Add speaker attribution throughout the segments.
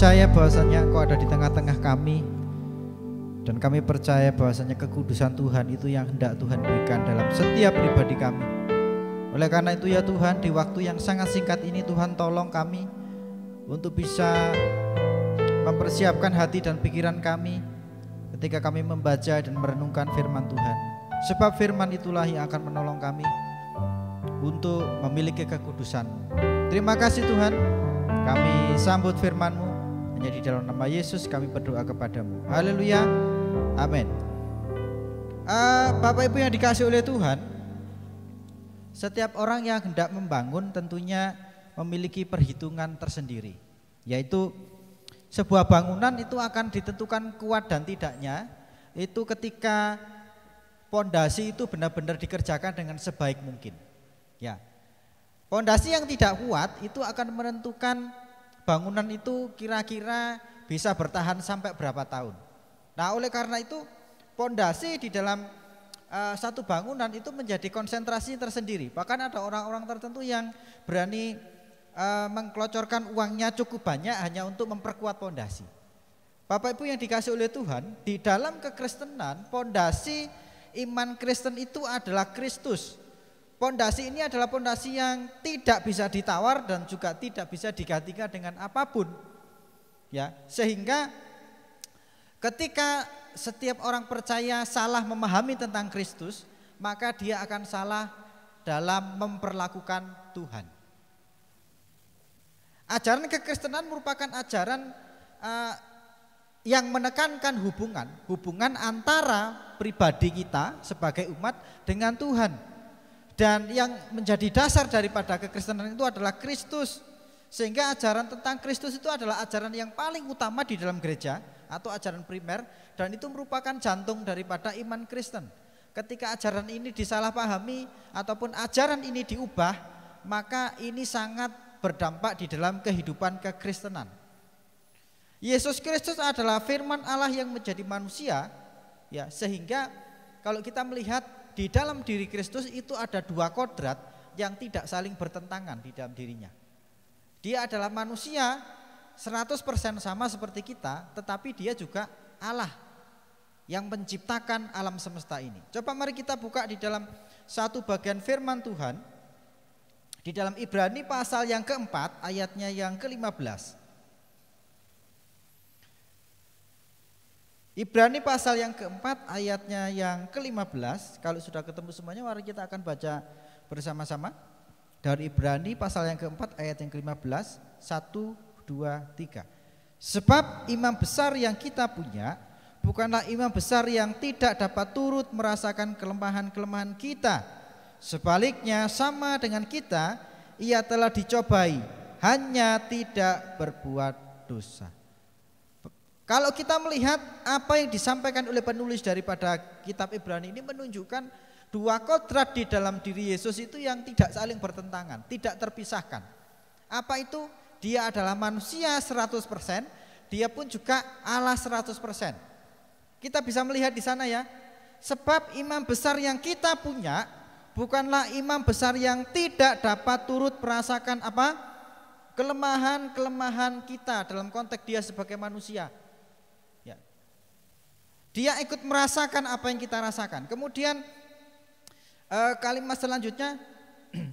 Speaker 1: percaya bahwasanya Engkau ada di tengah-tengah kami dan kami percaya bahwasanya kekudusan Tuhan itu yang hendak Tuhan berikan dalam setiap pribadi kami. Oleh karena itu ya Tuhan, di waktu yang sangat singkat ini Tuhan tolong kami untuk bisa mempersiapkan hati dan pikiran kami ketika kami membaca dan merenungkan firman Tuhan. Sebab firman itulah yang akan menolong kami untuk memiliki kekudusan. Terima kasih Tuhan, kami sambut firman-Mu hanya di dalam nama Yesus kami berdoa kepadamu. Haleluya. Amin. Uh, Bapak Ibu yang dikasih oleh Tuhan, setiap orang yang hendak membangun tentunya memiliki perhitungan tersendiri, yaitu sebuah bangunan itu akan ditentukan kuat dan tidaknya itu ketika pondasi itu benar-benar dikerjakan dengan sebaik mungkin. Ya. Pondasi yang tidak kuat itu akan menentukan bangunan itu kira-kira bisa bertahan sampai berapa tahun. Nah, oleh karena itu pondasi di dalam uh, satu bangunan itu menjadi konsentrasi tersendiri. Bahkan ada orang-orang tertentu yang berani uh, eh, mengklocorkan uangnya cukup banyak hanya untuk memperkuat pondasi. Bapak Ibu yang dikasih oleh Tuhan, di dalam kekristenan pondasi iman Kristen itu adalah Kristus. Pondasi ini adalah pondasi yang tidak bisa ditawar dan juga tidak bisa digantikan dengan apapun. Ya, sehingga ketika setiap orang percaya salah memahami tentang Kristus, maka dia akan salah dalam memperlakukan Tuhan. Ajaran kekristenan merupakan ajaran uh, yang menekankan hubungan, hubungan antara pribadi kita sebagai umat dengan Tuhan dan yang menjadi dasar daripada kekristenan itu adalah Kristus. Sehingga ajaran tentang Kristus itu adalah ajaran yang paling utama di dalam gereja atau ajaran primer dan itu merupakan jantung daripada iman Kristen. Ketika ajaran ini disalahpahami ataupun ajaran ini diubah, maka ini sangat berdampak di dalam kehidupan kekristenan. Yesus Kristus adalah firman Allah yang menjadi manusia ya sehingga kalau kita melihat di dalam diri Kristus itu ada dua kodrat yang tidak saling bertentangan di dalam dirinya. Dia adalah manusia 100% sama seperti kita, tetapi dia juga Allah yang menciptakan alam semesta ini. Coba mari kita buka di dalam satu bagian firman Tuhan di dalam Ibrani pasal yang keempat ayatnya yang ke-15. Ibrani pasal yang keempat ayatnya yang ke-15 kalau sudah ketemu semuanya mari kita akan baca bersama-sama dari Ibrani pasal yang keempat ayat yang ke-15 1 2 3 Sebab imam besar yang kita punya bukanlah imam besar yang tidak dapat turut merasakan kelemahan-kelemahan kita sebaliknya sama dengan kita ia telah dicobai hanya tidak berbuat dosa kalau kita melihat apa yang disampaikan oleh penulis daripada kitab Ibrani ini menunjukkan dua kodrat di dalam diri Yesus itu yang tidak saling bertentangan, tidak terpisahkan. Apa itu? Dia adalah manusia 100%, dia pun juga Allah 100%. Kita bisa melihat di sana ya, sebab imam besar yang kita punya bukanlah imam besar yang tidak dapat turut merasakan apa? kelemahan-kelemahan kita dalam konteks dia sebagai manusia dia ikut merasakan apa yang kita rasakan. Kemudian eh, kalimat selanjutnya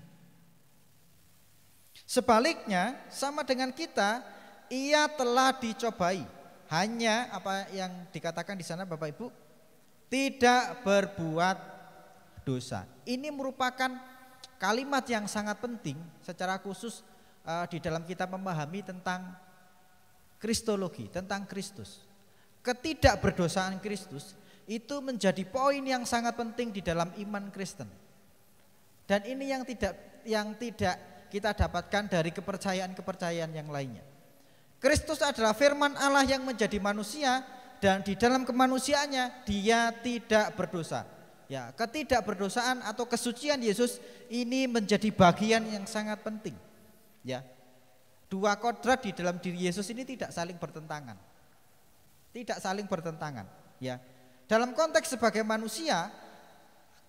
Speaker 1: sebaliknya sama dengan kita ia telah dicobai. Hanya apa yang dikatakan di sana Bapak Ibu tidak berbuat dosa. Ini merupakan kalimat yang sangat penting secara khusus eh, di dalam kita memahami tentang kristologi, tentang Kristus ketidakberdosaan Kristus itu menjadi poin yang sangat penting di dalam iman Kristen. Dan ini yang tidak yang tidak kita dapatkan dari kepercayaan-kepercayaan yang lainnya. Kristus adalah firman Allah yang menjadi manusia dan di dalam kemanusiaannya dia tidak berdosa. Ya, ketidakberdosaan atau kesucian Yesus ini menjadi bagian yang sangat penting. Ya. Dua kodrat di dalam diri Yesus ini tidak saling bertentangan tidak saling bertentangan ya dalam konteks sebagai manusia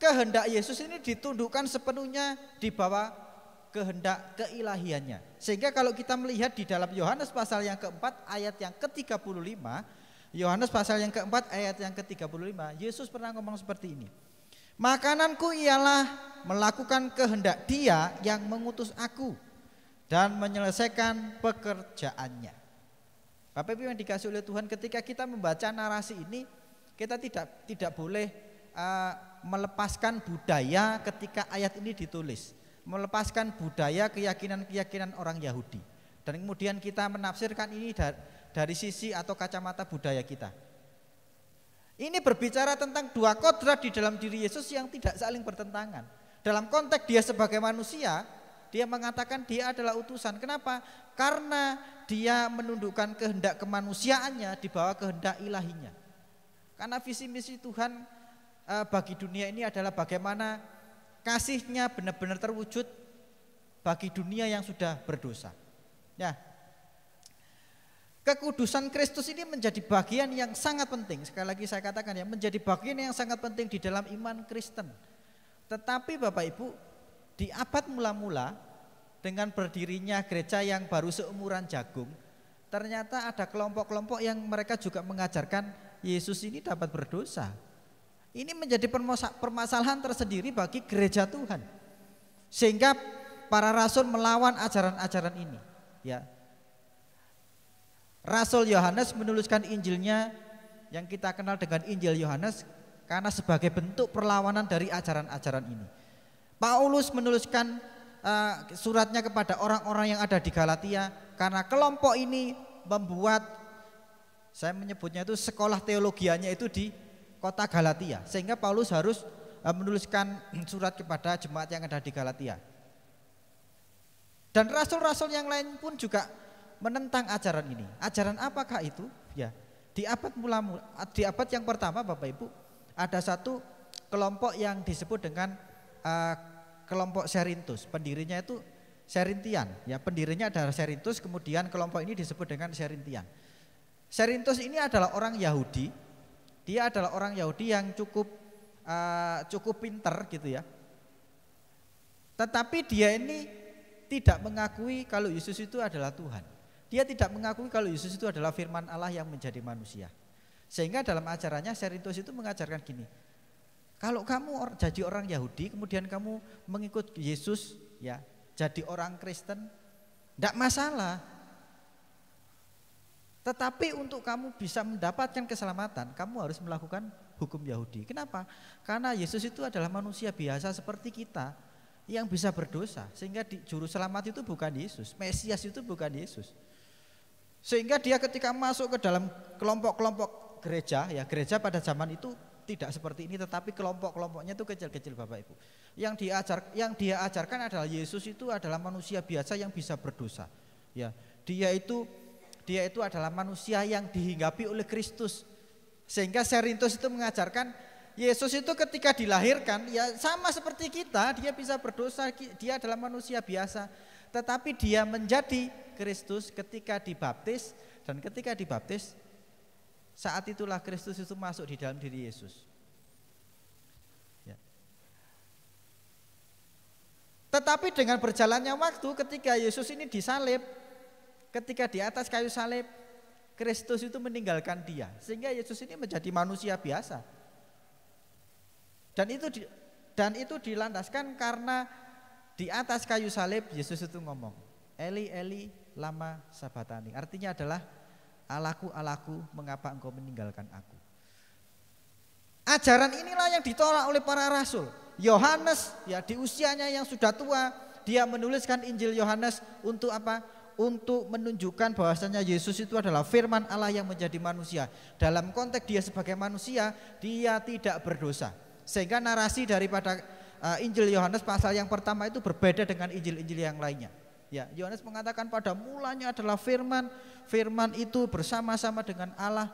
Speaker 1: kehendak Yesus ini ditundukkan sepenuhnya di bawah kehendak keilahiannya sehingga kalau kita melihat di dalam Yohanes pasal yang keempat ayat yang ke-35 Yohanes pasal yang keempat ayat yang ke-35 Yesus pernah ngomong seperti ini Makananku ialah melakukan kehendak Dia yang mengutus aku dan menyelesaikan pekerjaannya. Bapak Ibu yang dikasih oleh Tuhan ketika kita membaca narasi ini kita tidak tidak boleh uh, melepaskan budaya ketika ayat ini ditulis, melepaskan budaya keyakinan-keyakinan orang Yahudi. Dan kemudian kita menafsirkan ini dari, dari sisi atau kacamata budaya kita. Ini berbicara tentang dua kodrat di dalam diri Yesus yang tidak saling bertentangan. Dalam konteks dia sebagai manusia, dia mengatakan dia adalah utusan. Kenapa? Karena dia menundukkan kehendak kemanusiaannya di bawah kehendak ilahinya. Karena visi misi Tuhan e, bagi dunia ini adalah bagaimana kasihnya benar-benar terwujud bagi dunia yang sudah berdosa. Ya. Kekudusan Kristus ini menjadi bagian yang sangat penting. Sekali lagi saya katakan ya, menjadi bagian yang sangat penting di dalam iman Kristen. Tetapi Bapak Ibu, di abad mula-mula dengan berdirinya gereja yang baru seumuran jagung, ternyata ada kelompok-kelompok yang mereka juga mengajarkan Yesus ini dapat berdosa. Ini menjadi permasalahan tersendiri bagi gereja Tuhan. Sehingga para rasul melawan ajaran-ajaran ini, ya. Rasul Yohanes menuliskan Injilnya yang kita kenal dengan Injil Yohanes karena sebagai bentuk perlawanan dari ajaran-ajaran ini. Paulus menuliskan eh, suratnya kepada orang-orang yang ada di Galatia karena kelompok ini membuat saya menyebutnya itu sekolah teologianya itu di kota Galatia sehingga Paulus harus eh, menuliskan surat kepada jemaat yang ada di Galatia. Dan rasul-rasul yang lain pun juga menentang ajaran ini. Ajaran apakah itu? Ya, di abad mula, di abad yang pertama Bapak Ibu ada satu kelompok yang disebut dengan uh, kelompok Serintus, pendirinya itu Serintian. Ya, pendirinya adalah Serintus, kemudian kelompok ini disebut dengan Serintian. Serintus ini adalah orang Yahudi. Dia adalah orang Yahudi yang cukup uh, cukup pinter gitu ya. Tetapi dia ini tidak mengakui kalau Yesus itu adalah Tuhan. Dia tidak mengakui kalau Yesus itu adalah firman Allah yang menjadi manusia. Sehingga dalam ajarannya Serintus itu mengajarkan gini, kalau kamu jadi orang Yahudi kemudian kamu mengikut Yesus ya, jadi orang Kristen tidak masalah. Tetapi untuk kamu bisa mendapatkan keselamatan, kamu harus melakukan hukum Yahudi. Kenapa? Karena Yesus itu adalah manusia biasa seperti kita yang bisa berdosa. Sehingga di, juru selamat itu bukan Yesus, Mesias itu bukan Yesus. Sehingga dia ketika masuk ke dalam kelompok-kelompok gereja, ya gereja pada zaman itu tidak seperti ini tetapi kelompok-kelompoknya itu kecil-kecil Bapak Ibu. Yang diajar yang dia ajarkan adalah Yesus itu adalah manusia biasa yang bisa berdosa. Ya, dia itu dia itu adalah manusia yang dihinggapi oleh Kristus. Sehingga Serintus itu mengajarkan Yesus itu ketika dilahirkan ya sama seperti kita, dia bisa berdosa, dia adalah manusia biasa. Tetapi dia menjadi Kristus ketika dibaptis dan ketika dibaptis saat itulah Kristus itu masuk di dalam diri Yesus. Ya. Tetapi dengan berjalannya waktu ketika Yesus ini disalib, ketika di atas kayu salib, Kristus itu meninggalkan dia. Sehingga Yesus ini menjadi manusia biasa. Dan itu di, dan itu dilandaskan karena di atas kayu salib Yesus itu ngomong, Eli Eli lama sabatani. Artinya adalah Alaku, alaku, mengapa engkau meninggalkan aku? Ajaran inilah yang ditolak oleh para rasul. Yohanes ya di usianya yang sudah tua, dia menuliskan Injil Yohanes untuk apa? Untuk menunjukkan bahwasanya Yesus itu adalah firman Allah yang menjadi manusia. Dalam konteks dia sebagai manusia, dia tidak berdosa. Sehingga narasi daripada eh, Injil Yohanes pasal yang pertama itu berbeda dengan Injil-Injil yang lainnya. Ya, Yohanes mengatakan pada mulanya adalah firman, firman itu bersama-sama dengan Allah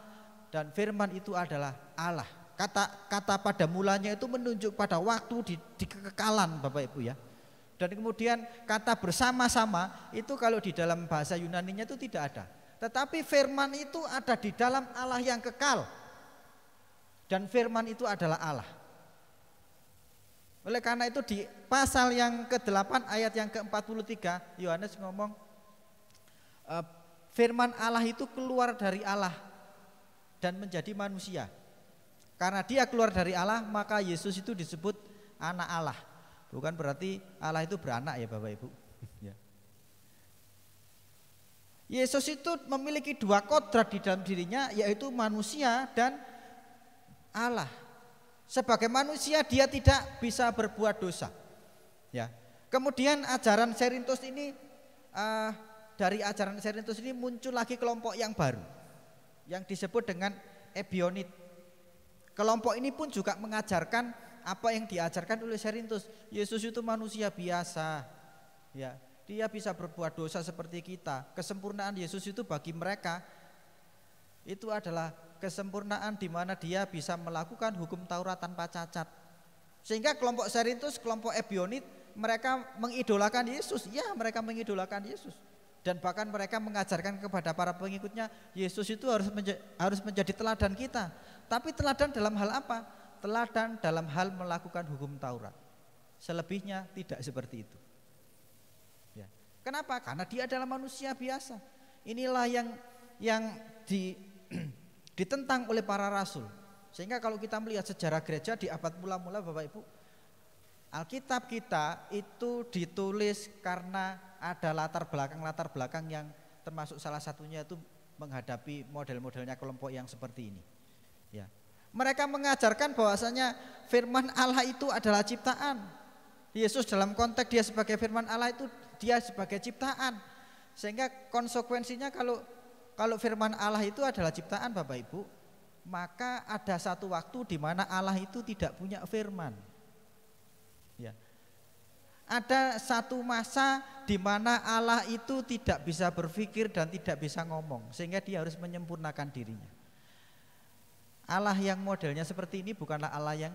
Speaker 1: dan firman itu adalah Allah. Kata kata pada mulanya itu menunjuk pada waktu di, di kekekalan Bapak Ibu ya. Dan kemudian kata bersama-sama itu kalau di dalam bahasa Yunani-nya itu tidak ada. Tetapi firman itu ada di dalam Allah yang kekal. Dan firman itu adalah Allah. Oleh karena itu di pasal yang ke-8 ayat yang ke-43 Yohanes ngomong eh, firman Allah itu keluar dari Allah dan menjadi manusia. Karena dia keluar dari Allah maka Yesus itu disebut anak Allah. Bukan berarti Allah itu beranak ya Bapak Ibu. Ya. Yesus itu memiliki dua kodrat di dalam dirinya yaitu manusia dan Allah. Sebagai manusia dia tidak bisa berbuat dosa. Ya. Kemudian ajaran Serintus ini uh, dari ajaran Serintus ini muncul lagi kelompok yang baru yang disebut dengan Ebionit. Kelompok ini pun juga mengajarkan apa yang diajarkan oleh Serintus. Yesus itu manusia biasa. Ya, dia bisa berbuat dosa seperti kita. Kesempurnaan Yesus itu bagi mereka itu adalah kesempurnaan di mana dia bisa melakukan hukum Taurat tanpa cacat. Sehingga kelompok Serintus, kelompok Ebionit mereka mengidolakan Yesus. Ya, mereka mengidolakan Yesus. Dan bahkan mereka mengajarkan kepada para pengikutnya, Yesus itu harus menja harus menjadi teladan kita. Tapi teladan dalam hal apa? Teladan dalam hal melakukan hukum Taurat. Selebihnya tidak seperti itu. Ya. Kenapa? Karena dia adalah manusia biasa. Inilah yang yang di ditentang oleh para rasul. Sehingga kalau kita melihat sejarah gereja di abad mula-mula Bapak Ibu, Alkitab kita itu ditulis karena ada latar belakang-latar belakang yang termasuk salah satunya itu menghadapi model-modelnya kelompok yang seperti ini. Ya. Mereka mengajarkan bahwasanya firman Allah itu adalah ciptaan. Yesus dalam konteks dia sebagai firman Allah itu dia sebagai ciptaan. Sehingga konsekuensinya kalau kalau firman Allah itu adalah ciptaan Bapak Ibu, maka ada satu waktu di mana Allah itu tidak punya firman. Ya. Ada satu masa di mana Allah itu tidak bisa berpikir dan tidak bisa ngomong, sehingga dia harus menyempurnakan dirinya. Allah yang modelnya seperti ini bukanlah Allah yang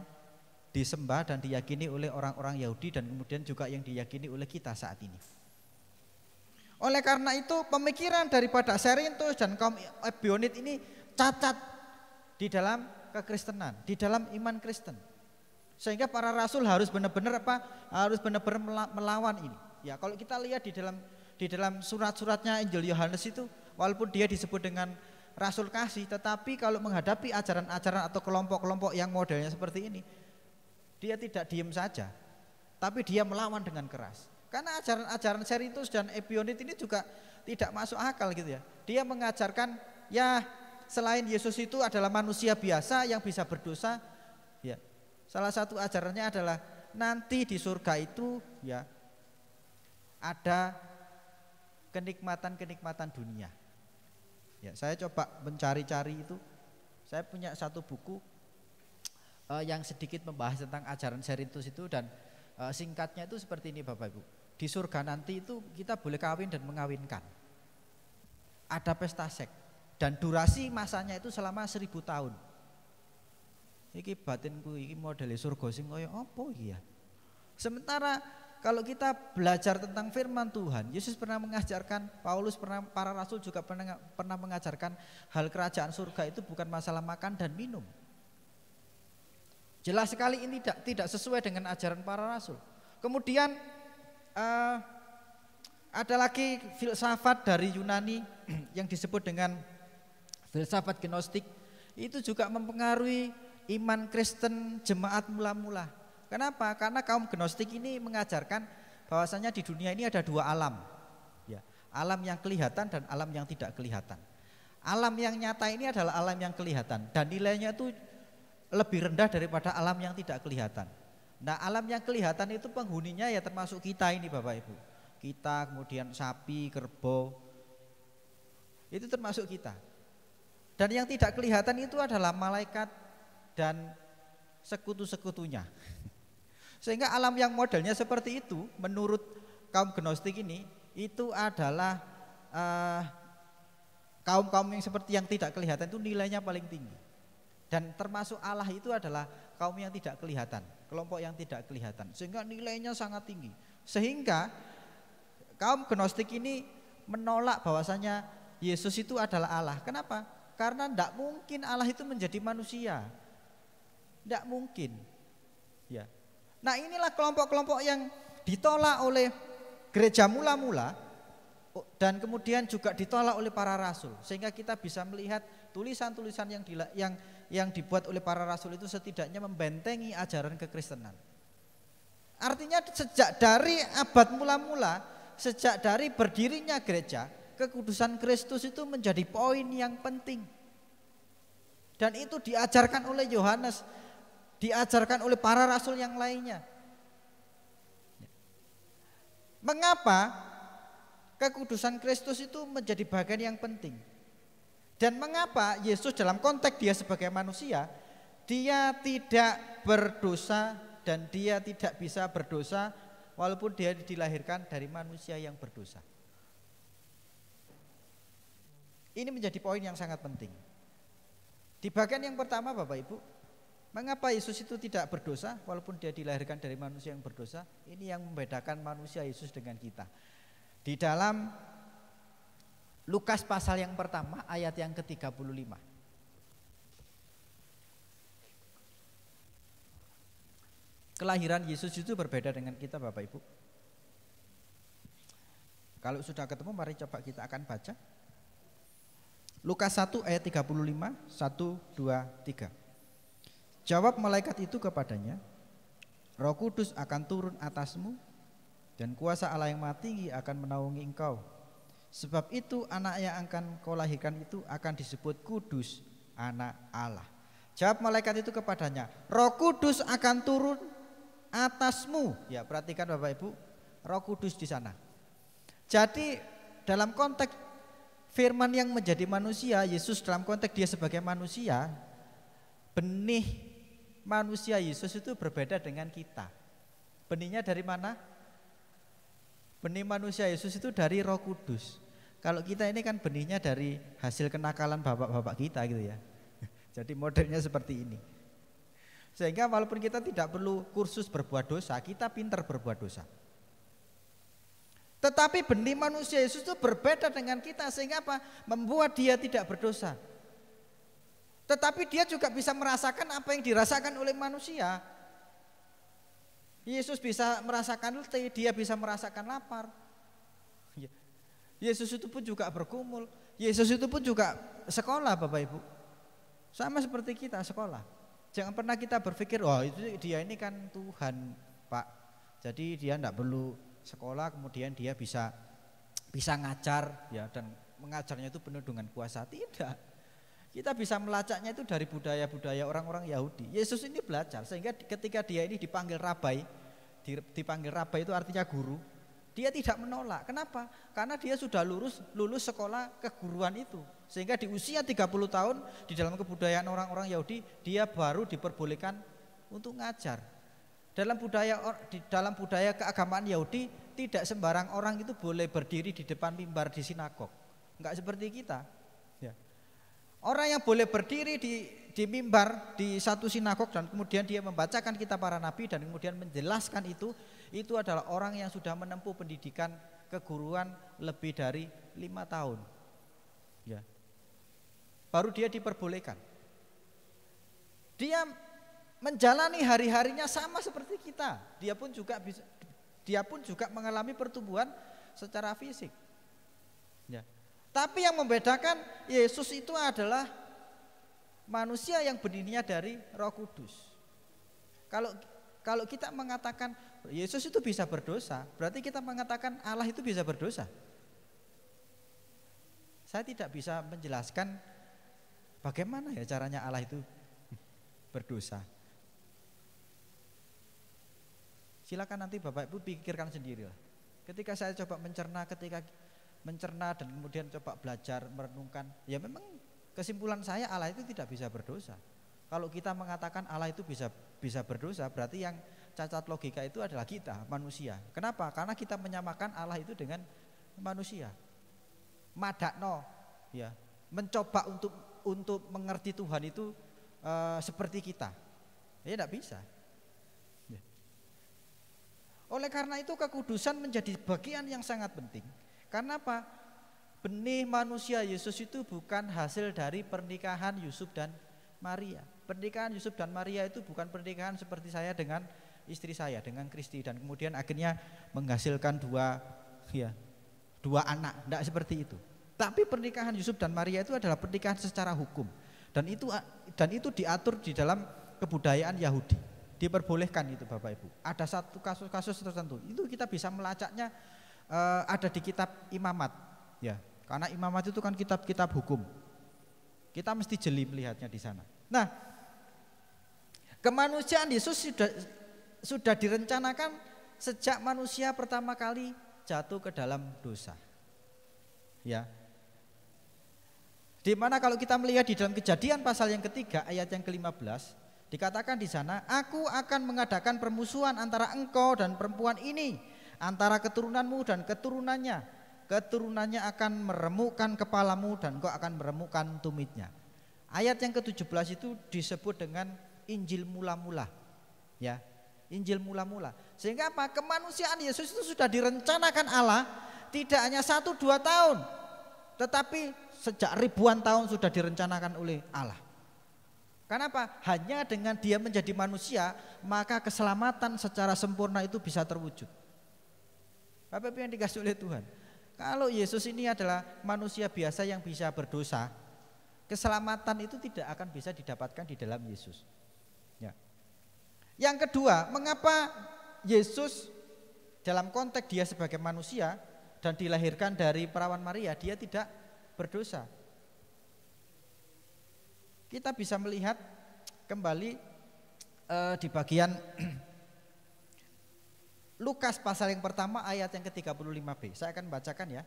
Speaker 1: disembah dan diyakini oleh orang-orang Yahudi dan kemudian juga yang diyakini oleh kita saat ini. Oleh karena itu pemikiran daripada Serintus dan kaum Ebionit ini cacat di dalam kekristenan, di dalam iman Kristen. Sehingga para rasul harus benar-benar apa? Harus benar-benar melawan ini. Ya, kalau kita lihat di dalam di dalam surat-suratnya Injil Yohanes itu walaupun dia disebut dengan rasul kasih, tetapi kalau menghadapi ajaran-ajaran atau kelompok-kelompok yang modelnya seperti ini, dia tidak diem saja, tapi dia melawan dengan keras. Karena ajaran-ajaran Seritus dan Epionit ini juga tidak masuk akal gitu ya. Dia mengajarkan ya selain Yesus itu adalah manusia biasa yang bisa berdosa, Salah satu ajarannya adalah nanti di surga itu ya ada kenikmatan-kenikmatan dunia. Ya, saya coba mencari-cari itu. Saya punya satu buku uh, yang sedikit membahas tentang ajaran Serintus itu dan uh, singkatnya itu seperti ini Bapak Ibu. Di surga nanti itu kita boleh kawin dan mengawinkan. Ada pesta seks dan durasi masanya itu selama seribu tahun iki batinku iki modele surga sing kaya apa iki ya sementara kalau kita belajar tentang firman Tuhan, Yesus pernah mengajarkan, Paulus pernah, para rasul juga pernah, pernah mengajarkan hal kerajaan surga itu bukan masalah makan dan minum. Jelas sekali ini tidak tidak sesuai dengan ajaran para rasul. Kemudian uh, ada lagi filsafat dari Yunani yang disebut dengan filsafat gnostik itu juga mempengaruhi iman Kristen jemaat mula-mula. Kenapa? Karena kaum Gnostik ini mengajarkan bahwasanya di dunia ini ada dua alam. Ya, alam yang kelihatan dan alam yang tidak kelihatan. Alam yang nyata ini adalah alam yang kelihatan dan nilainya itu lebih rendah daripada alam yang tidak kelihatan. Nah, alam yang kelihatan itu penghuninya ya termasuk kita ini Bapak Ibu. Kita kemudian sapi, kerbau. Itu termasuk kita. Dan yang tidak kelihatan itu adalah malaikat, dan sekutu-sekutunya. Sehingga alam yang modelnya seperti itu menurut kaum gnostik ini itu adalah kaum eh, kaum-kaum yang seperti yang tidak kelihatan itu nilainya paling tinggi. Dan termasuk Allah itu adalah kaum yang tidak kelihatan, kelompok yang tidak kelihatan. Sehingga nilainya sangat tinggi. Sehingga kaum gnostik ini menolak bahwasanya Yesus itu adalah Allah. Kenapa? Karena tidak mungkin Allah itu menjadi manusia. Tidak mungkin. Ya. Nah inilah kelompok-kelompok yang ditolak oleh gereja mula-mula oh, dan kemudian juga ditolak oleh para rasul sehingga kita bisa melihat tulisan-tulisan yang yang yang dibuat oleh para rasul itu setidaknya membentengi ajaran kekristenan. Artinya sejak dari abad mula-mula, sejak dari berdirinya gereja, kekudusan Kristus itu menjadi poin yang penting. Dan itu diajarkan oleh Yohanes diajarkan oleh para rasul yang lainnya. Mengapa kekudusan Kristus itu menjadi bagian yang penting? Dan mengapa Yesus dalam konteks dia sebagai manusia, dia tidak berdosa dan dia tidak bisa berdosa walaupun dia dilahirkan dari manusia yang berdosa. Ini menjadi poin yang sangat penting. Di bagian yang pertama Bapak Ibu, Mengapa Yesus itu tidak berdosa walaupun dia dilahirkan dari manusia yang berdosa? Ini yang membedakan manusia Yesus dengan kita. Di dalam Lukas pasal yang pertama ayat yang ke-35. Kelahiran Yesus itu berbeda dengan kita Bapak Ibu. Kalau sudah ketemu mari coba kita akan baca. Lukas 1 ayat 35, 1, 2, 3. Jawab malaikat itu kepadanya, Roh Kudus akan turun atasmu dan kuasa Allah yang Maha Tinggi akan menaungi engkau. Sebab itu anak yang akan kau lahirkan itu akan disebut kudus, anak Allah. Jawab malaikat itu kepadanya, Roh Kudus akan turun atasmu. Ya, perhatikan Bapak Ibu, Roh Kudus di sana. Jadi dalam konteks firman yang menjadi manusia, Yesus dalam konteks dia sebagai manusia, benih manusia Yesus itu berbeda dengan kita. Benihnya dari mana? Benih manusia Yesus itu dari Roh Kudus. Kalau kita ini kan benihnya dari hasil kenakalan bapak-bapak kita gitu ya. Jadi modelnya seperti ini. Sehingga walaupun kita tidak perlu kursus berbuat dosa, kita pintar berbuat dosa. Tetapi benih manusia Yesus itu berbeda dengan kita sehingga apa? Membuat dia tidak berdosa. Tetapi dia juga bisa merasakan apa yang dirasakan oleh manusia. Yesus bisa merasakan letih, dia bisa merasakan lapar. Iya. Yesus itu pun juga berkumul. Yesus itu pun juga sekolah Bapak Ibu. Sama seperti kita sekolah. Jangan pernah kita berpikir, wah oh, itu dia ini kan Tuhan Pak. Jadi dia tidak perlu sekolah kemudian dia bisa bisa ngajar ya dan mengajarnya itu penuh dengan kuasa. Tidak. Kita bisa melacaknya itu dari budaya-budaya orang-orang Yahudi. Yesus ini belajar sehingga ketika dia ini dipanggil rabai, dipanggil rabai itu artinya guru, dia tidak menolak. Kenapa? Karena dia sudah lulus lulus sekolah keguruan itu. Sehingga di usia 30 tahun di dalam kebudayaan orang-orang Yahudi dia baru diperbolehkan untuk ngajar. Dalam budaya di dalam budaya keagamaan Yahudi tidak sembarang orang itu boleh berdiri di depan mimbar di sinagog. Enggak seperti kita. Orang yang boleh berdiri di di mimbar di satu sinagog dan kemudian dia membacakan kitab para nabi dan kemudian menjelaskan itu itu adalah orang yang sudah menempuh pendidikan keguruan lebih dari lima tahun ya baru dia diperbolehkan dia menjalani hari-harinya sama seperti kita dia pun juga bisa dia pun juga mengalami pertumbuhan secara fisik ya tapi yang membedakan Yesus itu adalah manusia yang benihnya dari Roh Kudus. Kalau kalau kita mengatakan Yesus itu bisa berdosa, berarti kita mengatakan Allah itu bisa berdosa. Saya tidak bisa menjelaskan bagaimana ya caranya Allah itu berdosa. Silakan nanti Bapak Ibu pikirkan sendiri. Ketika saya coba mencerna ketika mencerna dan kemudian coba belajar merenungkan, ya memang kesimpulan saya Allah itu tidak bisa berdosa. Kalau kita mengatakan Allah itu bisa bisa berdosa, berarti yang cacat logika itu adalah kita, manusia. Kenapa? Karena kita menyamakan Allah itu dengan manusia. Madakno, ya, mencoba untuk untuk mengerti Tuhan itu e, seperti kita. Ya tidak bisa. Ya. Oleh karena itu kekudusan menjadi bagian yang sangat penting. Karena apa? Benih manusia Yesus itu bukan hasil dari pernikahan Yusuf dan Maria. Pernikahan Yusuf dan Maria itu bukan pernikahan seperti saya dengan istri saya, dengan Kristi dan kemudian akhirnya menghasilkan dua ya, dua anak. Tidak seperti itu. Tapi pernikahan Yusuf dan Maria itu adalah pernikahan secara hukum dan itu dan itu diatur di dalam kebudayaan Yahudi. Diperbolehkan itu Bapak Ibu. Ada satu kasus-kasus tertentu. Itu kita bisa melacaknya uh, ada di kitab imamat ya karena imamat itu kan kitab-kitab hukum kita mesti jeli melihatnya di sana nah kemanusiaan Yesus sudah sudah direncanakan sejak manusia pertama kali jatuh ke dalam dosa ya di mana kalau kita melihat di dalam kejadian pasal yang ketiga ayat yang ke-15 dikatakan di sana aku akan mengadakan permusuhan antara engkau dan perempuan ini antara keturunanmu dan keturunannya. Keturunannya akan meremukkan kepalamu dan kau akan meremukkan tumitnya. Ayat yang ke-17 itu disebut dengan Injil mula-mula. Ya, Injil mula-mula. Sehingga apa? Kemanusiaan Yesus itu sudah direncanakan Allah tidak hanya satu dua tahun, tetapi sejak ribuan tahun sudah direncanakan oleh Allah. Karena apa, Hanya dengan dia menjadi manusia, maka keselamatan secara sempurna itu bisa terwujud. Bapak Ibu yang dikasih oleh Tuhan. Kalau Yesus ini adalah manusia biasa yang bisa berdosa, keselamatan itu tidak akan bisa didapatkan di dalam Yesus. Ya. Yang kedua, mengapa Yesus dalam konteks dia sebagai manusia dan dilahirkan dari perawan Maria, dia tidak berdosa. Kita bisa melihat kembali eh, di bagian Lukas pasal yang pertama ayat yang ke-35b. Saya akan bacakan ya.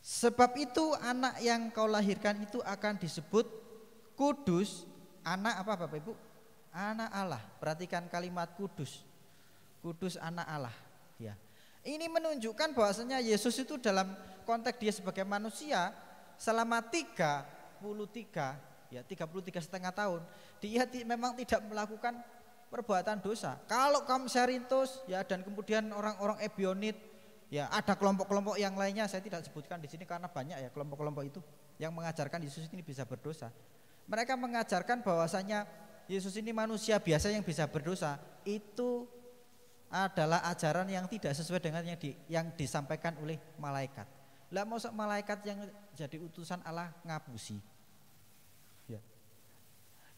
Speaker 1: Sebab itu anak yang kau lahirkan itu akan disebut kudus, anak apa Bapak Ibu? Anak Allah. Perhatikan kalimat kudus. Kudus anak Allah, ya. Ini menunjukkan bahwasanya Yesus itu dalam konteks dia sebagai manusia selama 33 ya 33 setengah tahun dia memang tidak melakukan perbuatan dosa. Kalau kaum Serintus ya dan kemudian orang-orang Ebionit ya ada kelompok-kelompok yang lainnya saya tidak sebutkan di sini karena banyak ya kelompok-kelompok itu yang mengajarkan Yesus ini bisa berdosa. Mereka mengajarkan bahwasanya Yesus ini manusia biasa yang bisa berdosa itu adalah ajaran yang tidak sesuai dengan yang di, yang disampaikan oleh malaikat. Lah mau malaikat yang jadi utusan Allah ngapusi.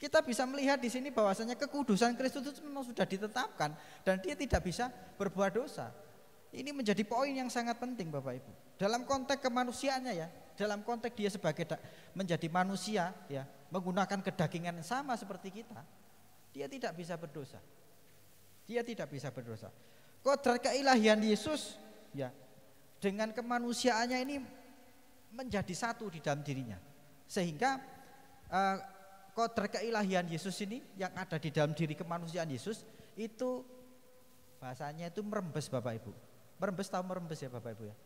Speaker 1: Kita bisa melihat di sini bahwasanya kekudusan Kristus itu memang sudah ditetapkan dan dia tidak bisa berbuat dosa. Ini menjadi poin yang sangat penting Bapak Ibu. Dalam konteks kemanusiaannya ya, dalam konteks dia sebagai menjadi manusia ya, menggunakan kedagingan yang sama seperti kita, dia tidak bisa berdosa. Dia tidak bisa berdosa. Kodrat keilahian Yesus ya dengan kemanusiaannya ini menjadi satu di dalam dirinya. Sehingga uh, kodrat keilahian Yesus ini yang ada di dalam diri kemanusiaan Yesus itu bahasanya itu merembes Bapak Ibu. Merembes tahu merembes ya Bapak Ibu ya.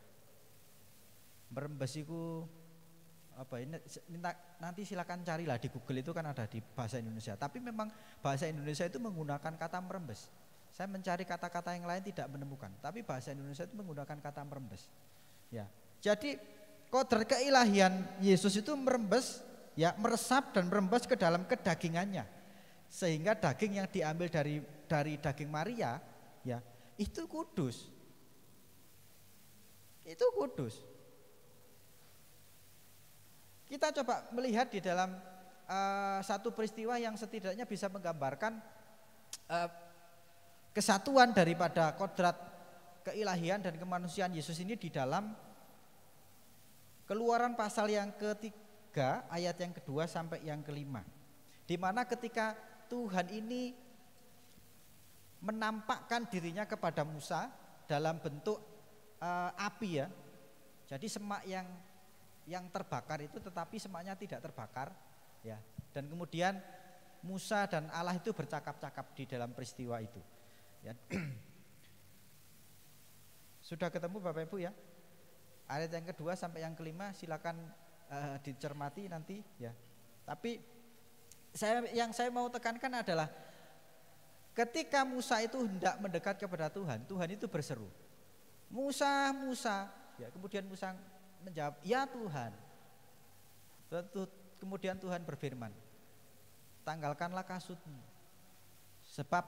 Speaker 1: Merembes itu apa ya, ini nanti silakan carilah di Google itu kan ada di bahasa Indonesia. Tapi memang bahasa Indonesia itu menggunakan kata merembes. Saya mencari kata-kata yang lain tidak menemukan, tapi bahasa Indonesia itu menggunakan kata merembes. Ya. Jadi kodrat keilahian Yesus itu merembes ya meresap dan merembes ke dalam kedagingannya. Sehingga daging yang diambil dari dari daging Maria ya itu kudus. Itu kudus. Kita coba melihat di dalam uh, satu peristiwa yang setidaknya bisa menggambarkan uh, kesatuan daripada kodrat keilahian dan kemanusiaan Yesus ini di dalam keluaran pasal yang ketiga 3 ayat yang kedua sampai yang kelima. Di mana ketika Tuhan ini menampakkan dirinya kepada Musa dalam bentuk uh, api ya. Jadi semak yang yang terbakar itu tetapi semaknya tidak terbakar ya. Dan kemudian Musa dan Allah itu bercakap-cakap di dalam peristiwa itu. Ya. Sudah ketemu Bapak Ibu ya? Ayat yang kedua sampai yang kelima silakan uh, dicermati nanti ya. Tapi saya yang saya mau tekankan adalah ketika Musa itu hendak mendekat kepada Tuhan, Tuhan itu berseru. Musa, Musa. Ya, kemudian Musa menjawab, "Ya Tuhan." Kemudian Tuhan berfirman, "Tanggalkanlah kasutmu." Sebab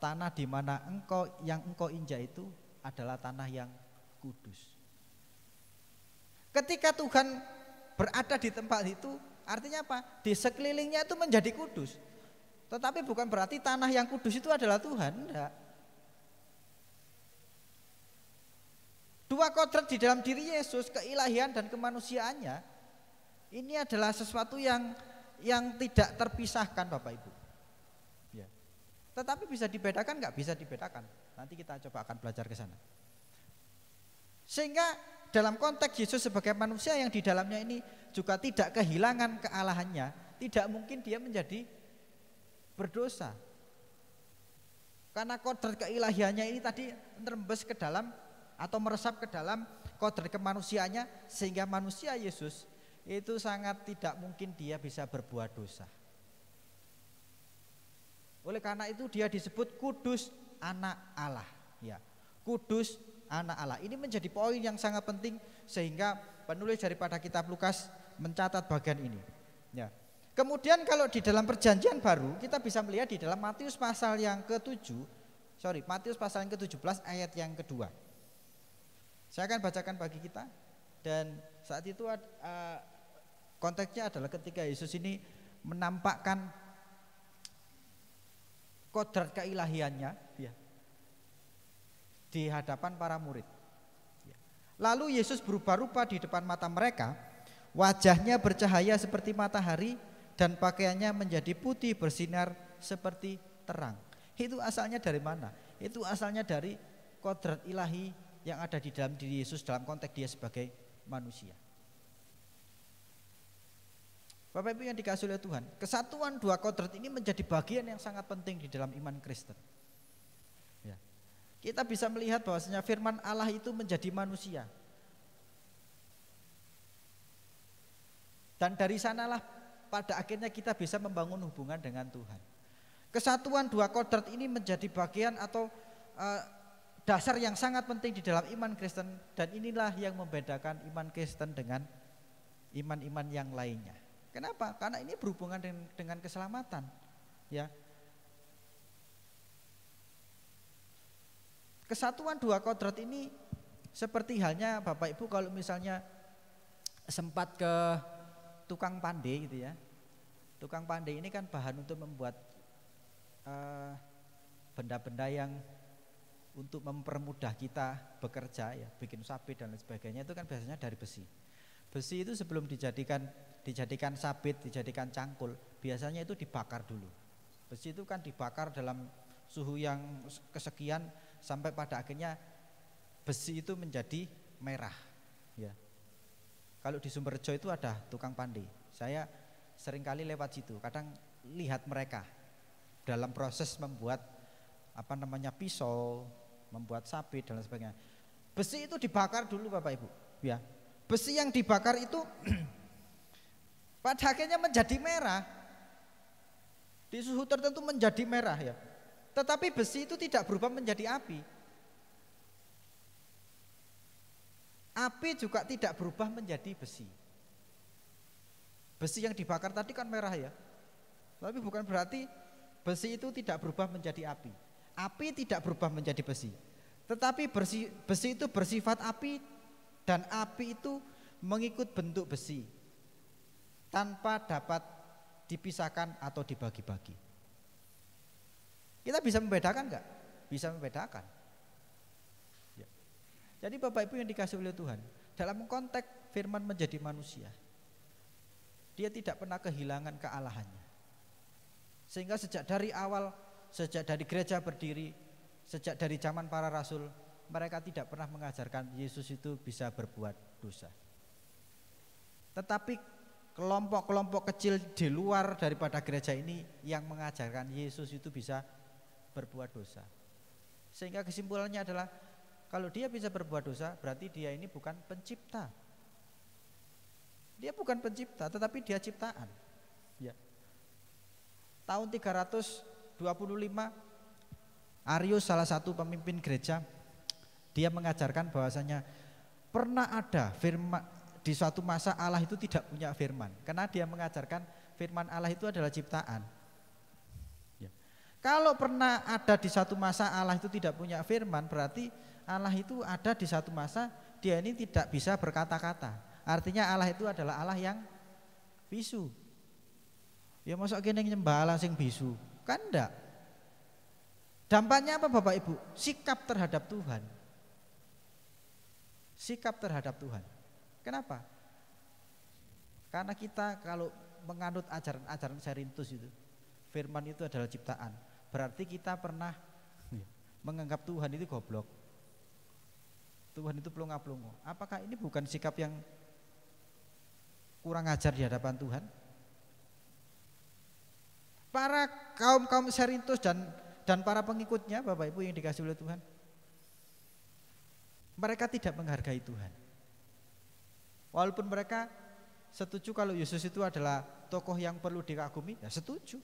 Speaker 1: tanah di mana engkau yang engkau injak itu adalah tanah yang kudus. Ketika Tuhan berada di tempat itu artinya apa? Di sekelilingnya itu menjadi kudus. Tetapi bukan berarti tanah yang kudus itu adalah Tuhan, enggak. Dua kodrat di dalam diri Yesus, keilahian dan kemanusiaannya, ini adalah sesuatu yang yang tidak terpisahkan Bapak Ibu. Ya. Tetapi bisa dibedakan nggak bisa dibedakan. Nanti kita coba akan belajar ke sana. Sehingga dalam konteks Yesus sebagai manusia yang di dalamnya ini juga tidak kehilangan kealahannya, tidak mungkin dia menjadi berdosa. Karena kodrat keilahiannya ini tadi terembes ke dalam atau meresap ke dalam kodrat kemanusiaannya sehingga manusia Yesus itu sangat tidak mungkin dia bisa berbuat dosa. Oleh karena itu dia disebut kudus anak Allah, ya. Kudus anak Allah. Ini menjadi poin yang sangat penting sehingga penulis daripada kitab Lukas mencatat bagian ini. Ya. Kemudian kalau di dalam perjanjian baru kita bisa melihat di dalam Matius pasal yang ke-7, sorry Matius pasal yang ke-17 ayat yang kedua. Saya akan bacakan bagi kita dan saat itu uh, konteksnya adalah ketika Yesus ini menampakkan kodrat keilahiannya, ya, di hadapan para murid. Lalu Yesus berubah rupa di depan mata mereka, wajahnya bercahaya seperti matahari dan pakaiannya menjadi putih bersinar seperti terang. Itu asalnya dari mana? Itu asalnya dari kodrat ilahi yang ada di dalam diri Yesus dalam konteks dia sebagai manusia. Bapak Ibu yang dikasih oleh Tuhan, kesatuan dua kodrat ini menjadi bagian yang sangat penting di dalam iman Kristen. Kita bisa melihat bahwasanya firman Allah itu menjadi manusia. Dan dari sanalah pada akhirnya kita bisa membangun hubungan dengan Tuhan. Kesatuan dua kodrat ini menjadi bagian atau eh, dasar yang sangat penting di dalam iman Kristen dan inilah yang membedakan iman Kristen dengan iman-iman yang lainnya. Kenapa? Karena ini berhubungan dengan, dengan keselamatan. Ya, Kesatuan dua kodrat ini seperti halnya Bapak Ibu kalau misalnya sempat ke tukang pandai gitu ya. Tukang pandai ini kan bahan untuk membuat eh, benda-benda uh, yang untuk mempermudah kita bekerja ya, bikin sabit dan lain sebagainya itu kan biasanya dari besi. Besi itu sebelum dijadikan dijadikan sabit, dijadikan cangkul, biasanya itu dibakar dulu. Besi itu kan dibakar dalam suhu yang kesekian sampai pada akhirnya besi itu menjadi merah ya kalau di Sumberjo itu ada tukang pandi. saya seringkali lewat situ kadang lihat mereka dalam proses membuat apa namanya pisau membuat sapi dan lain sebagainya besi itu dibakar dulu Bapak Ibu ya besi yang dibakar itu pada akhirnya menjadi merah di suhu tertentu menjadi merah ya tetapi besi itu tidak berubah menjadi api. Api juga tidak berubah menjadi besi. Besi yang dibakar tadi kan merah ya. Tapi bukan berarti besi itu tidak berubah menjadi api. Api tidak berubah menjadi besi. Tetapi besi, besi itu bersifat api dan api itu mengikut bentuk besi tanpa dapat dipisahkan atau dibagi-bagi. Kita bisa membedakan nggak? Bisa membedakan. Ya. Jadi Bapak Ibu yang dikasih oleh Tuhan, dalam konteks firman menjadi manusia, dia tidak pernah kehilangan kealahannya. Sehingga sejak dari awal, sejak dari gereja berdiri, sejak dari zaman para rasul, mereka tidak pernah mengajarkan Yesus itu bisa berbuat dosa. Tetapi kelompok-kelompok kecil di luar daripada gereja ini yang mengajarkan Yesus itu bisa berbuat dosa. Sehingga kesimpulannya adalah kalau dia bisa berbuat dosa berarti dia ini bukan pencipta. Dia bukan pencipta tetapi dia ciptaan. Ya. Tahun 325 Arius salah satu pemimpin gereja dia mengajarkan bahwasanya pernah ada firman di suatu masa Allah itu tidak punya firman karena dia mengajarkan firman Allah itu adalah ciptaan kalau pernah ada di satu masa Allah itu tidak punya firman, berarti Allah itu ada di satu masa dia ini tidak bisa berkata-kata. Artinya Allah itu adalah Allah yang bisu. Ya masuk kene nyembah Allah sing bisu. Kan enggak? Dampaknya apa Bapak Ibu? Sikap terhadap Tuhan. Sikap terhadap Tuhan. Kenapa? Karena kita kalau menganut ajaran-ajaran Serintus itu, firman itu adalah ciptaan berarti kita pernah menganggap Tuhan itu goblok. Tuhan itu pelongo-pelongo. Apakah ini bukan sikap yang kurang ajar di hadapan Tuhan? Para kaum kaum Serintus dan dan para pengikutnya Bapak Ibu yang dikasih oleh Tuhan. Mereka tidak menghargai Tuhan. Walaupun mereka setuju kalau Yesus itu adalah tokoh yang perlu dikagumi, ya setuju.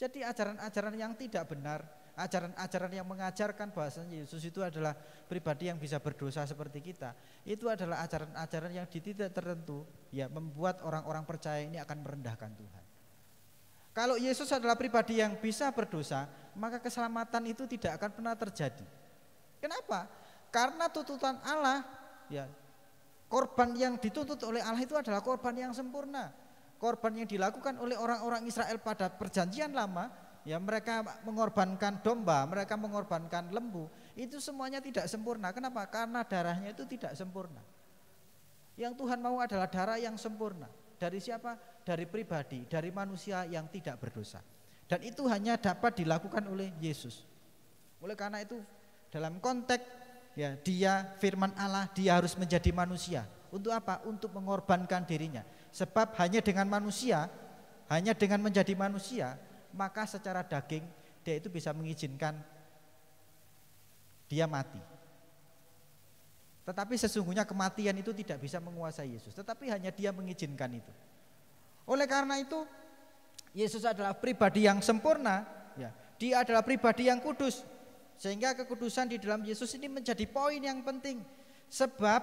Speaker 1: Jadi ajaran-ajaran yang tidak benar, ajaran-ajaran yang mengajarkan bahwa Yesus itu adalah pribadi yang bisa berdosa seperti kita. Itu adalah ajaran-ajaran yang di titik tertentu ya membuat orang-orang percaya ini akan merendahkan Tuhan. Kalau Yesus adalah pribadi yang bisa berdosa, maka keselamatan itu tidak akan pernah terjadi. Kenapa? Karena tuntutan Allah ya korban yang dituntut oleh Allah itu adalah korban yang sempurna korban yang dilakukan oleh orang-orang Israel pada perjanjian lama, ya mereka mengorbankan domba, mereka mengorbankan lembu, itu semuanya tidak sempurna. Kenapa? Karena darahnya itu tidak sempurna. Yang Tuhan mau adalah darah yang sempurna. Dari siapa? Dari pribadi, dari manusia yang tidak berdosa. Dan itu hanya dapat dilakukan oleh Yesus. Oleh karena itu dalam konteks ya dia firman Allah dia harus menjadi manusia. Untuk apa? Untuk mengorbankan dirinya. Sebab hanya dengan manusia, hanya dengan menjadi manusia, maka secara daging dia itu bisa mengizinkan dia mati. Tetapi sesungguhnya kematian itu tidak bisa menguasai Yesus, tetapi hanya dia mengizinkan itu. Oleh karena itu, Yesus adalah pribadi yang sempurna, ya. Dia adalah pribadi yang kudus. Sehingga kekudusan di dalam Yesus ini menjadi poin yang penting. Sebab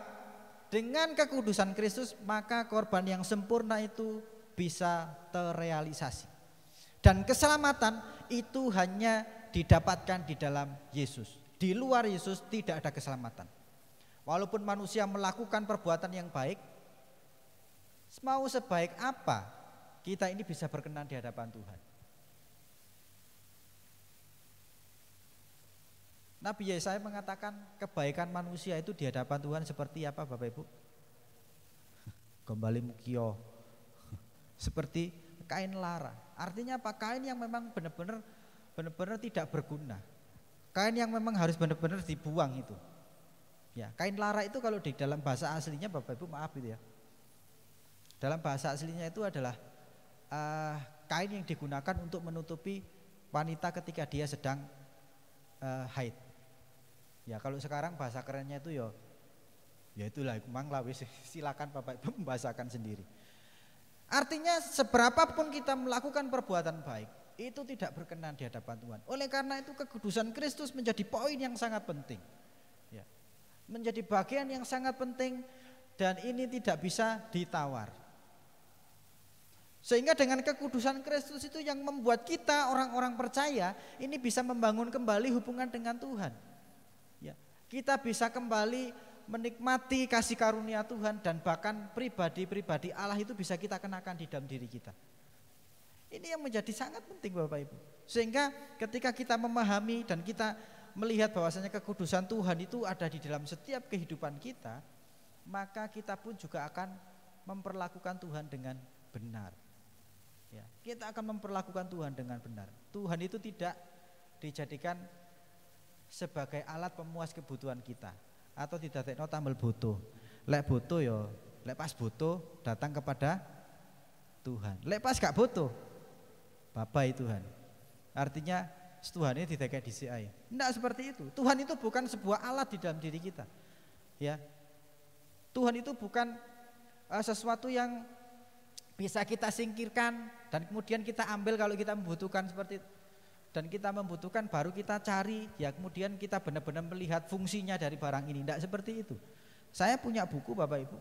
Speaker 1: dengan kekudusan Kristus maka korban yang sempurna itu bisa terrealisasi. Dan keselamatan itu hanya didapatkan di dalam Yesus. Di luar Yesus tidak ada keselamatan. Walaupun manusia melakukan perbuatan yang baik, mau sebaik apa kita ini bisa berkenan di hadapan Tuhan. Nabi Yesaya mengatakan kebaikan manusia itu di hadapan Tuhan seperti apa Bapak Ibu? Kembali mukio. Seperti kain lara. Artinya apa? Kain yang memang benar-benar benar-benar tidak berguna. Kain yang memang harus benar-benar dibuang itu. Ya, kain lara itu kalau di dalam bahasa aslinya Bapak Ibu maaf itu ya. Dalam bahasa aslinya itu adalah uh, kain yang digunakan untuk menutupi wanita ketika dia sedang uh, haid. Ya kalau sekarang bahasa kerennya itu ya ya itulah memang lah silakan Bapak Ibu membahasakan sendiri. Artinya seberapa pun kita melakukan perbuatan baik itu tidak berkenan di hadapan Tuhan. Oleh karena itu kekudusan Kristus menjadi poin yang sangat penting. Ya. Menjadi bagian yang sangat penting dan ini tidak bisa ditawar. Sehingga dengan kekudusan Kristus itu yang membuat kita orang-orang percaya ini bisa membangun kembali hubungan dengan Tuhan. Kita bisa kembali menikmati kasih karunia Tuhan dan bahkan pribadi-pribadi Allah itu bisa kita kenakan di dalam diri kita. Ini yang menjadi sangat penting Bapak Ibu. Sehingga ketika kita memahami dan kita melihat bahwasanya kekudusan Tuhan itu ada di dalam setiap kehidupan kita, maka kita pun juga akan memperlakukan Tuhan dengan benar. Ya, kita akan memperlakukan Tuhan dengan benar. Tuhan itu tidak dijadikan sebagai alat pemuas kebutuhan kita atau tidak tekno tambel butuh. Lek butuh yo ya, lek pas butuh datang kepada Tuhan. Lek pas gak butuh itu Tuhan. Artinya Tuhan ini tidak kayak DCI. Tidak seperti itu. Tuhan itu bukan sebuah alat di dalam diri kita. Ya, Tuhan itu bukan uh, sesuatu yang bisa kita singkirkan dan kemudian kita ambil kalau kita membutuhkan seperti itu dan kita membutuhkan baru kita cari ya kemudian kita benar-benar melihat fungsinya dari barang ini tidak seperti itu saya punya buku Bapak Ibu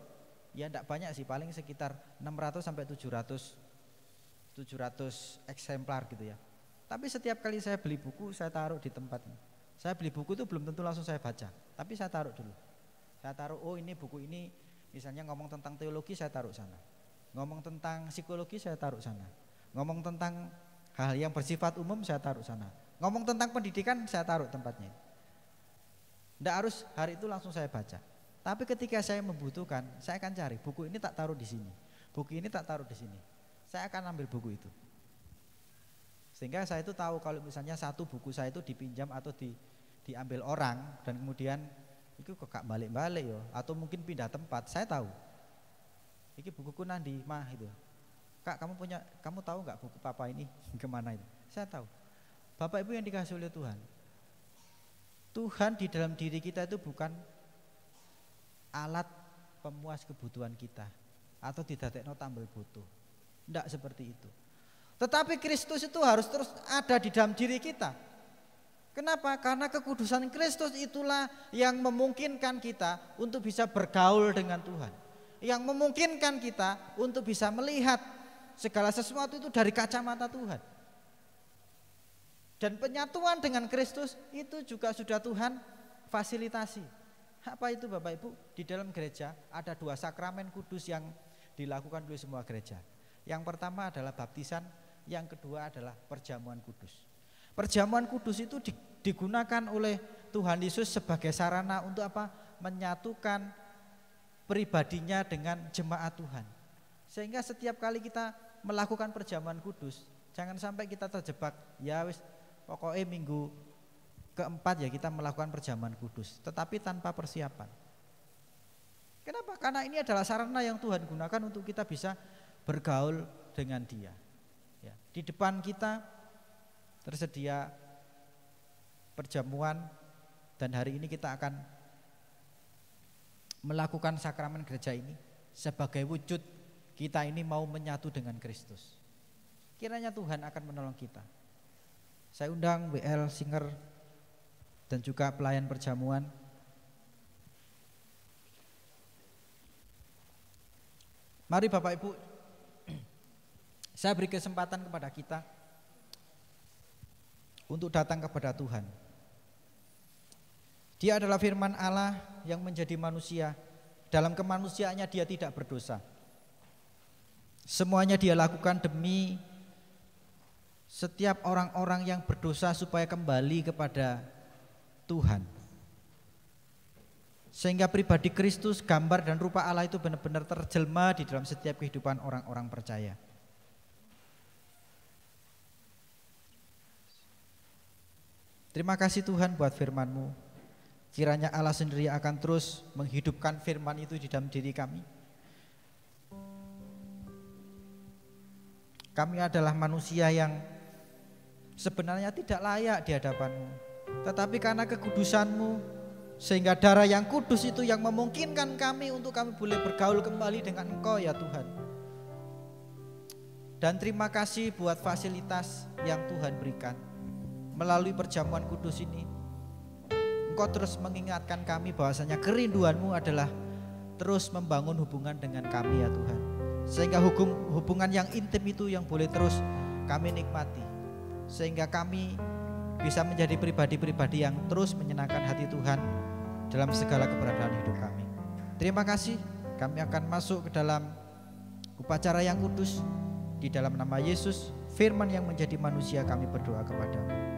Speaker 1: ya tidak banyak sih paling sekitar 600 sampai 700 700 eksemplar gitu ya tapi setiap kali saya beli buku saya taruh di tempat ini saya beli buku itu belum tentu langsung saya baca tapi saya taruh dulu saya taruh oh ini buku ini misalnya ngomong tentang teologi saya taruh sana ngomong tentang psikologi saya taruh sana ngomong tentang Hal yang bersifat umum saya taruh sana. Ngomong tentang pendidikan saya taruh tempatnya. Tidak harus hari itu langsung saya baca. Tapi ketika saya membutuhkan, saya akan cari buku ini tak taruh di sini. Buku ini tak taruh di sini. Saya akan ambil buku itu. Sehingga saya itu tahu kalau misalnya satu buku saya itu dipinjam atau di, diambil orang dan kemudian itu kok balik-balik yo atau mungkin pindah tempat, saya tahu. ini buku bukuku di mah itu. Kak, kamu punya, kamu tahu nggak buku papa ini kemana itu? Saya tahu. Bapak Ibu yang dikasih oleh Tuhan. Tuhan di dalam diri kita itu bukan alat pemuas kebutuhan kita atau tidak didadekno tambal butuh. Tidak seperti itu. Tetapi Kristus itu harus terus ada di dalam diri kita. Kenapa? Karena kekudusan Kristus itulah yang memungkinkan kita untuk bisa bergaul dengan Tuhan. Yang memungkinkan kita untuk bisa melihat segala sesuatu itu dari kacamata Tuhan. Dan penyatuan dengan Kristus itu juga sudah Tuhan fasilitasi. Apa itu Bapak Ibu? Di dalam gereja ada dua sakramen kudus yang dilakukan oleh semua gereja. Yang pertama adalah baptisan, yang kedua adalah perjamuan kudus. Perjamuan kudus itu digunakan oleh Tuhan Yesus sebagai sarana untuk apa? Menyatukan pribadinya dengan jemaat Tuhan. Sehingga setiap kali kita melakukan perjamuan kudus. Jangan sampai kita terjebak, ya wis pokoknya minggu keempat ya kita melakukan perjamuan kudus, tetapi tanpa persiapan. Kenapa? Karena ini adalah sarana yang Tuhan gunakan untuk kita bisa bergaul dengan Dia. Ya, di depan kita tersedia perjamuan dan hari ini kita akan melakukan sakramen gereja ini sebagai wujud kita ini mau menyatu dengan Kristus. Kiranya Tuhan akan menolong kita. Saya undang BL Singer dan juga pelayan perjamuan. Mari Bapak Ibu, saya beri kesempatan kepada kita untuk datang kepada Tuhan. Dia adalah firman Allah yang menjadi manusia. Dalam kemanusiaannya dia tidak berdosa. Semuanya dia lakukan demi setiap orang-orang yang berdosa supaya kembali kepada Tuhan. Sehingga pribadi Kristus, gambar dan rupa Allah itu benar-benar terjelma di dalam setiap kehidupan orang-orang percaya. Terima kasih Tuhan buat firman-Mu. Kiranya Allah sendiri akan terus menghidupkan firman itu di dalam diri kami Kami adalah manusia yang sebenarnya tidak layak di hadapanmu. Tetapi karena kekudusanmu, sehingga darah yang kudus itu yang memungkinkan kami untuk kami boleh bergaul kembali dengan engkau ya Tuhan. Dan terima kasih buat fasilitas yang Tuhan berikan. Melalui perjamuan kudus ini, Engkau terus mengingatkan kami bahwasanya kerinduanmu adalah terus membangun hubungan dengan kami ya Tuhan. Sehingga hukum, hubungan yang intim itu yang boleh terus kami nikmati. Sehingga kami bisa menjadi pribadi-pribadi yang terus menyenangkan hati Tuhan dalam segala keberadaan hidup kami. Terima kasih, kami akan masuk ke dalam upacara yang kudus di dalam nama Yesus, firman yang menjadi manusia kami berdoa kepadamu.